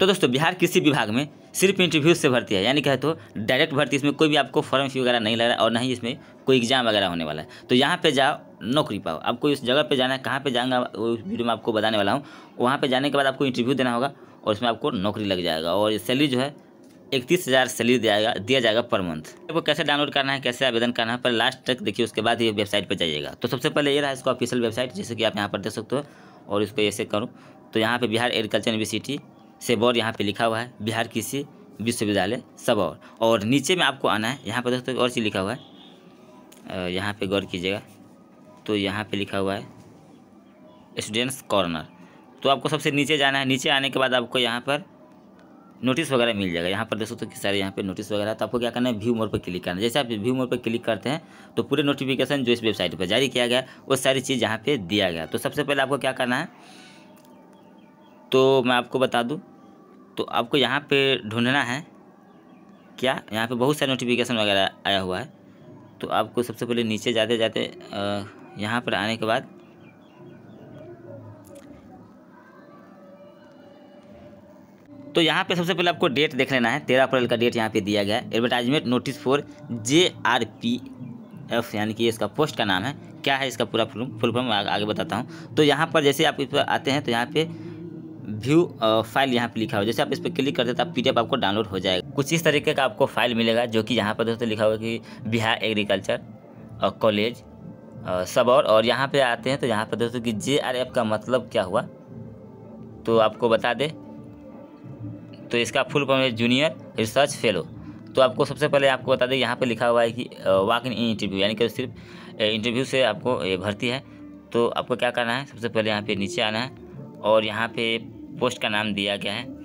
तो दोस्तों बिहार कृषि विभाग में सिर्फ इंटरव्यू से भर्ती है यानी कहे तो डायरेक्ट भर्ती इसमें कोई भी आपको फॉर्म फी वगैरह नहीं लग रहा है और ना ही इसमें कोई एग्जाम वगैरह होने वाला है तो यहाँ पे जाओ नौकरी पाओ आपको इस जगह पे जाना है कहाँ पे जाऊँगा वो वीडियो में आपको बताने वाला हूँ वहाँ पे जाने के बाद आपको इंटरव्यू देना होगा और उसमें आपको नौकरी लग जाएगा और सैलरी जो है इकतीस हज़ार सैलरी दिया जाएगा दिया जाएगा पर मंथ आपको कैसे डाउनलोड करना है कैसे आवेदन करना है पर लास्ट तक देखिए उसके बाद ये वेबसाइट पर जाइएगा तो सबसे पहले ये रहा इसका ऑफिशियल वेबसाइट जैसे कि आप यहाँ पर देख सकते हो और इसको ऐसे करूँ तो यहाँ पर बिहार एग्रीकल्चर यूनिवर्सिटी सेबौर यहाँ पे लिखा हुआ है बिहार कृषि विश्वविद्यालय सबौर और नीचे में आपको आना है यहाँ पर दोस्तों और चीज़ लिखा हुआ है यहाँ पे गौर कीजिएगा तो यहाँ पे लिखा हुआ है स्टूडेंट्स कॉर्नर तो आपको सबसे नीचे जाना है नीचे आने के बाद आपको यहाँ पर नोटिस वगैरह मिल जाएगा यहाँ पर दोस्तों तो सारे यहाँ पे नोटिस वगैरह तो आपको क्या करना है व्यू मोड पर क्लिक करना है जैसे आप व्यू मोड पर क्लिक करते हैं तो पूरे नोटिफिकेशन जो इस वेबसाइट पर जारी किया गया वो सारी चीज़ यहाँ पर दिया गया तो सबसे पहले आपको क्या करना है तो मैं आपको बता दूँ तो आपको यहाँ पे ढूंढना है क्या यहाँ पे बहुत सारे नोटिफिकेशन वगैरह आया हुआ है तो आपको सबसे पहले नीचे जाते जाते यहाँ पर आने के बाद तो यहाँ पे सबसे पहले आपको डेट देख लेना है तेरह अप्रैल का डेट यहाँ पे दिया गया है advertisement notice for J R P F यानी कि इसका पोस्ट का नाम है क्या है इसका पूरा फुल फॉर्म आगे बताता हूँ तो यहाँ पर जैसे आप इस पर आते हैं तो यहाँ पे व्यू फाइल यहाँ पे लिखा हुआ है जैसे आप इस पर क्लिक करते तो आप पी आपको डाउनलोड हो जाएगा कुछ इस तरीके का आपको फाइल मिलेगा जो कि यहाँ पर दोस्तों लिखा हुआ है कि बिहार एग्रीकल्चर कॉलेज सब और और यहाँ पे आते हैं तो यहाँ पर दोस्तों कि जे आर एफ का मतलब क्या हुआ तो आपको बता दे तो इसका फुल फॉर्म है जूनियर रिसर्च फेलो तो आपको सबसे पहले आपको बता दें यहाँ पे लिखा हुआ है कि वाक इन इंटरव्यू यानी कि सिर्फ इंटरव्यू से आपको भर्ती है तो आपको क्या करना है सबसे पहले यहाँ पे नीचे आना है और यहाँ पे पोस्ट का नाम दिया गया है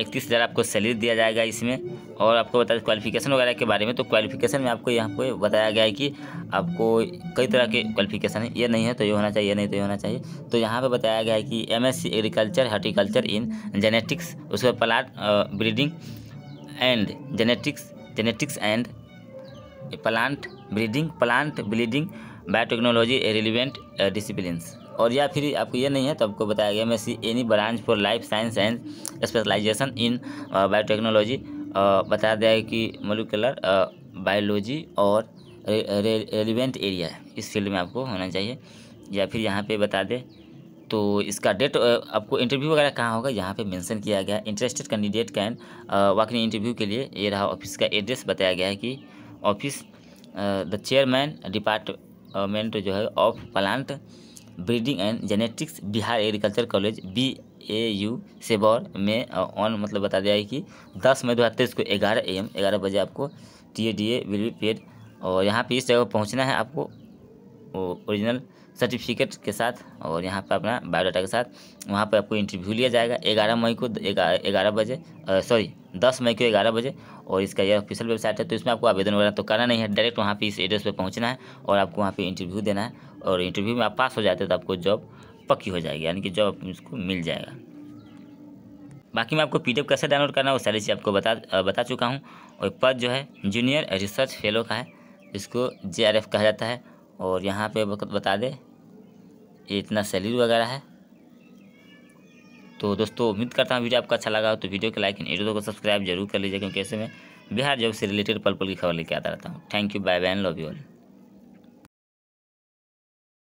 इकतीस हज़ार आपको सैलरी दिया जाएगा इसमें और आपको बता क्वालिफिकेशन वगैरह के बारे में तो क्वालिफिकेशन में आपको यहाँ पे बताया गया है कि आपको कई तरह के क्वालिफिकेशन है ये नहीं है तो ये होना चाहिए नहीं तो ये होना चाहिए तो यहाँ पे बताया गया है कि M agriculture horticulture in genetics उसके plant breeding and genetics genetics and plant breeding plant breeding biotechnology relevant discipline और या फिर आपको ये नहीं है तो आपको बताया गया M C any branch for life science and specialization in biotechnology बता दिया है कि मोलिकुलर बायोलॉजी और रेलिवेंट एरिया इस फील्ड में आपको होना चाहिए या फिर यहाँ पे बता दें तो इसका डेट आपको इंटरव्यू वगैरह कहाँ होगा यहाँ पे मेंशन किया गया interested candidate can walk interview के लिए ये रहा ऑफिस का एड्रेस बताया गया है कि ऑफिस द चेयरमैन डिपार्टमेंट जो है of plant breeding and genetics Bihar agriculture college B A U Sabour में ऑन मतलब बता दिया है कि 10 मई दो हज़ार तेईस को ग्यारह ए एम ग्यारह बजे आपको T A D A will be paid और यहाँ पे इस जगह पहुँचना है आपको ओरिजिनल सर्टिफिकेट के साथ और यहाँ पर अपना बायोडाटा के साथ वहाँ पर आपको इंटरव्यू लिया जाएगा ग्यारह मई को ग्यारह बजे सॉरी दस मई को ग्यारह बजे और इसका यह ऑफिशियल वेबसाइट है तो इसमें आपको आवेदन वगैरह तो करना नहीं है डायरेक्ट वहाँ पर इस एड्रेस पर पहुँचना है और आपको वहाँ पर इंटरव्यू देना है और इंटरव्यू में आप पास हो जाते हैं तो आपको जॉब पक्की हो जाएगी यानी कि जॉब इसको मिल जाएगा बाकी मैं आपको पीडीएफ कैसे डाउनलोड करना है वो सारी चीज़ आपको बता बता चुका हूँ और पद जो है जूनियर रिसर्च फेलो का है इसको जे कहा जाता है और यहाँ पे बता दे ये इतना सैलरी वगैरह है तो दोस्तों उम्मीद करता हूँ वीडियो आपको अच्छा लगा हो तो वीडियो को लाइक एंड को सब्सक्राइब जरूर कर लीजिए क्योंकि ऐसे में बिहार जॉब से रिलेटेड पल पल की खबर लेके आता रहता हूँ thank you bye bye love you all